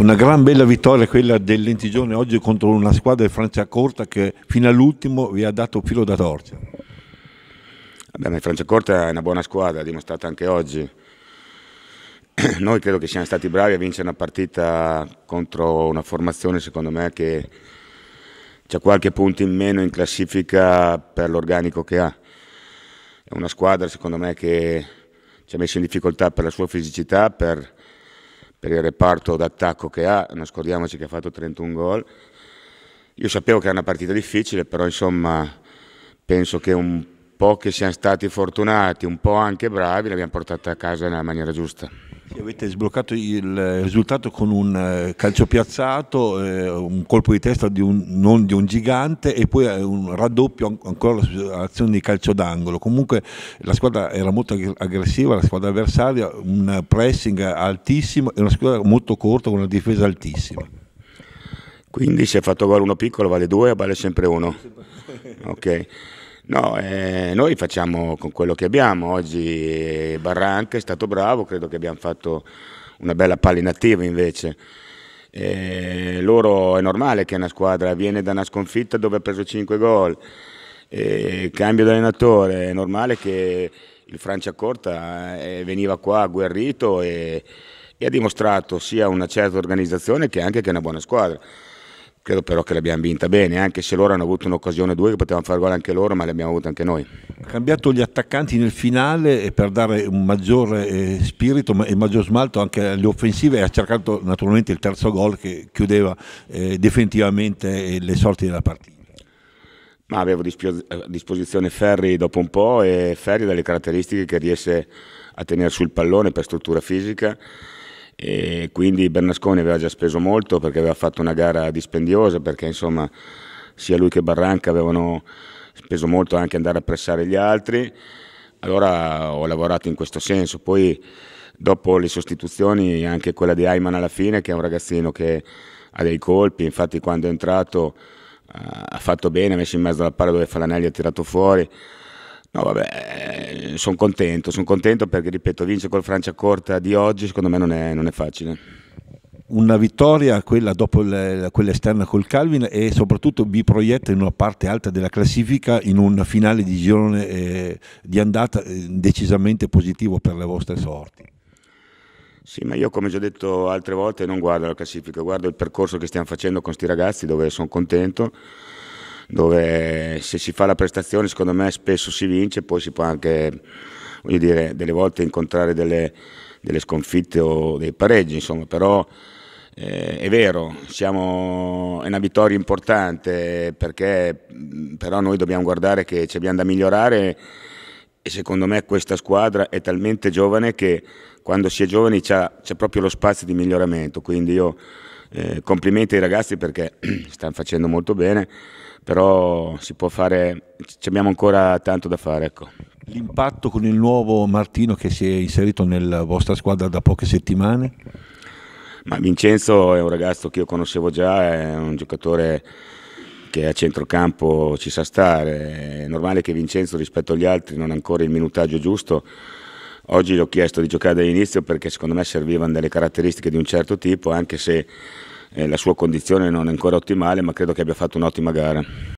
Una gran bella vittoria quella del Lentigione oggi contro una squadra di Francia Corta che fino all'ultimo vi ha dato filo da torcia. Beh, Francia Corta è una buona squadra, dimostrata anche oggi. Noi credo che siamo stati bravi a vincere una partita contro una formazione, secondo me, che c'è qualche punto in meno in classifica per l'organico che ha. È una squadra, secondo me, che ci ha messo in difficoltà per la sua fisicità, per per il reparto d'attacco che ha, non scordiamoci che ha fatto 31 gol. Io sapevo che era una partita difficile, però insomma penso che un po' che siamo stati fortunati, un po' anche bravi, l'abbiamo portata a casa nella maniera giusta avete sbloccato il risultato con un eh, calcio piazzato, eh, un colpo di testa di un, non di un gigante e poi eh, un raddoppio ancora l'azione di calcio d'angolo. Comunque la squadra era molto aggressiva, la squadra avversaria, un pressing altissimo e una squadra molto corta con una difesa altissima. Quindi se è fatto gol uno piccolo vale due o vale sempre uno? Ok. No, eh, noi facciamo con quello che abbiamo. Oggi eh, Barranca è stato bravo, credo che abbiamo fatto una bella palla in invece. Eh, loro è normale che una squadra viene da una sconfitta dove ha preso 5 gol, eh, cambio d'allenatore, è normale che il Franciacorta eh, veniva qua agguerrito e, e ha dimostrato sia una certa organizzazione che anche che una buona squadra. Credo però che l'abbiamo vinta bene, anche se loro hanno avuto un'occasione due che potevano fare gol anche loro, ma l'abbiamo avuta anche noi. Ha cambiato gli attaccanti nel finale per dare un maggiore eh, spirito e maggior smalto anche alle offensive e ha cercato naturalmente il terzo gol che chiudeva eh, definitivamente eh, le sorti della partita. Ma avevo a disposizione Ferri dopo un po' e Ferri dalle caratteristiche che riesce a tenere sul pallone per struttura fisica e quindi Bernasconi aveva già speso molto perché aveva fatto una gara dispendiosa perché insomma sia lui che Barranca avevano speso molto anche andare a pressare gli altri allora ho lavorato in questo senso poi dopo le sostituzioni anche quella di Ayman alla fine che è un ragazzino che ha dei colpi infatti quando è entrato eh, ha fatto bene ha messo in mezzo alla palla dove Falanelli ha tirato fuori No, vabbè, eh, sono contento, sono contento perché, ripeto, vincere col Francia Corta di oggi secondo me non è, non è facile una vittoria, quella dopo le, quella esterna col Calvin e soprattutto vi proietta in una parte alta della classifica in un finale di girone eh, di andata eh, decisamente positivo per le vostre sorti. Sì, ma io come già detto altre volte non guardo la classifica, guardo il percorso che stiamo facendo con questi ragazzi dove sono contento dove se si fa la prestazione secondo me spesso si vince, poi si può anche, voglio dire, delle volte incontrare delle, delle sconfitte o dei pareggi, insomma, però eh, è vero, siamo, è una vittoria importante perché però noi dobbiamo guardare che ci abbiamo da migliorare e secondo me questa squadra è talmente giovane che quando si è giovani c'è proprio lo spazio di miglioramento, quindi io eh, complimenti ai ragazzi perché stanno facendo molto bene, però si può fare, abbiamo ancora tanto da fare. Ecco. L'impatto con il nuovo Martino che si è inserito nella vostra squadra da poche settimane? Ma Vincenzo è un ragazzo che io conoscevo già, è un giocatore che a centrocampo ci sa stare, è normale che Vincenzo rispetto agli altri non ha ancora il minutaggio giusto Oggi l'ho chiesto di giocare dall'inizio perché secondo me servivano delle caratteristiche di un certo tipo, anche se eh, la sua condizione non è ancora ottimale, ma credo che abbia fatto un'ottima gara.